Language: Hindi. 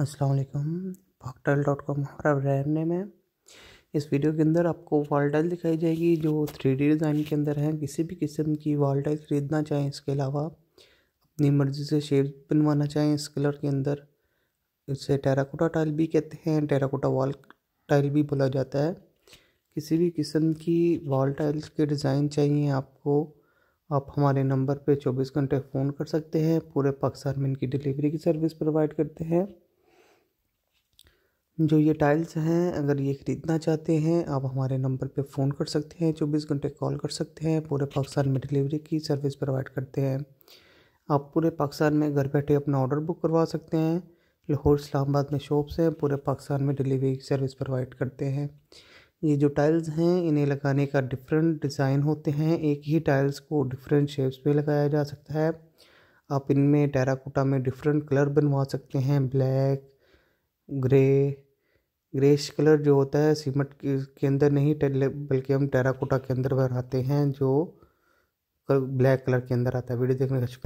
असलकम फॉकटल डॉट कॉम रहने में इस वीडियो के अंदर आपको वॉल टाइल दिखाई जाएगी जो थ्री डी डिज़ाइन के अंदर है किसी भी किस्म की वॉल टाइल ख़रीदना चाहें इसके अलावा अपनी मर्ज़ी से शेप बनवाना चाहें इस कलर के अंदर इसे टेराकोटा टाइल भी कहते हैं टेराकोटा वॉल टाइल भी बोला जाता है किसी भी किस्म की वॉल टाइल्स के डिज़ाइन चाहिए आपको आप हमारे नंबर पे 24 घंटे फ़ोन कर सकते हैं पूरे पाकिस्तान में इनकी डिलीवरी की सर्विस प्रोवाइड करते हैं जो ये टाइल्स हैं अगर ये ख़रीदना चाहते हैं आप हमारे नंबर पे फ़ोन कर सकते हैं चौबीस घंटे कॉल कर सकते हैं पूरे पाकिस्तान में डिलीवरी की सर्विस प्रोवाइड करते हैं आप पूरे पाकिस्तान में घर बैठे अपना ऑर्डर बुक करवा सकते हैं लाहौर इस्लामाबाद में शॉप्स हैं पूरे पाकिस्तान में डिलीवरी की सर्विस प्रोवाइड करते हैं ये जो टाइल्स हैं इन्हें लगाने का डिफरेंट डिज़ाइन होते हैं एक ही टाइल्स को डिफरेंट शेप्स पे लगाया जा सकता है आप इनमें टेराकोटा में डिफरेंट कलर बनवा सकते हैं ब्लैक ग्रे ग्रेश कलर जो होता है सीमेंट के अंदर नहीं बल्कि हम टेराकोटा के अंदर आते हैं जो ब्लैक कलर के अंदर आता है वीडियो देखने का शुक्रिया